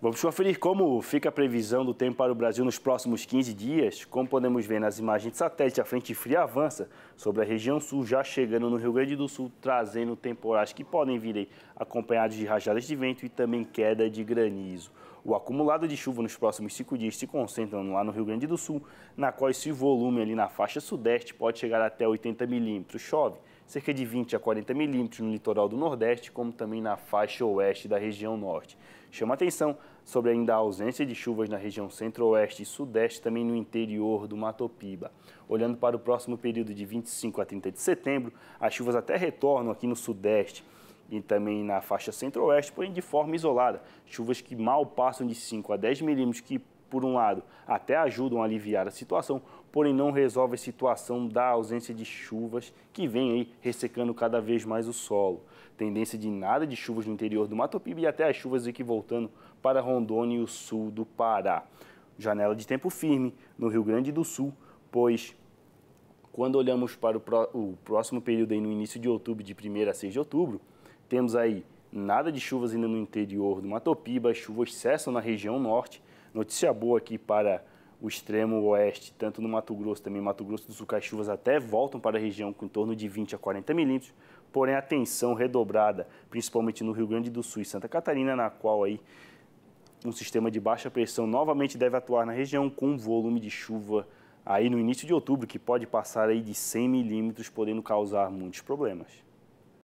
Vamos conferir como fica a previsão do tempo para o Brasil nos próximos 15 dias. Como podemos ver nas imagens de satélite, a frente fria avança sobre a região sul, já chegando no Rio Grande do Sul, trazendo temporais que podem vir acompanhados de rajadas de vento e também queda de granizo. O acumulado de chuva nos próximos cinco dias se concentra lá no Rio Grande do Sul, na qual esse volume ali na faixa sudeste pode chegar até 80 milímetros. Chove cerca de 20 a 40 milímetros no litoral do Nordeste, como também na faixa oeste da região norte. Chama atenção sobre ainda a ausência de chuvas na região centro-oeste e sudeste, também no interior do Mato Piba. Olhando para o próximo período de 25 a 30 de setembro, as chuvas até retornam aqui no sudeste e também na faixa centro-oeste, porém de forma isolada. Chuvas que mal passam de 5 a 10 milímetros, que por um lado, até ajudam a aliviar a situação, porém não resolve a situação da ausência de chuvas que vem aí ressecando cada vez mais o solo. Tendência de nada de chuvas no interior do Mato Piba e até as chuvas aqui voltando para Rondônia e o sul do Pará. Janela de tempo firme no Rio Grande do Sul, pois quando olhamos para o, próximo período aí no início de outubro, de 1 a 6 de outubro, temos aí nada de chuvas ainda no interior do Mato Piba, as chuvas cessam na região norte, Notícia boa aqui para o extremo oeste, tanto no Mato Grosso, também Mato Grosso do Sul, as chuvas até voltam para a região com em torno de 20 a 40 milímetros, porém atenção redobrada, principalmente no Rio Grande do Sul e Santa Catarina, na qual aí um sistema de baixa pressão novamente deve atuar na região com um volume de chuva aí no início de outubro que pode passar aí de 100 milímetros, podendo causar muitos problemas.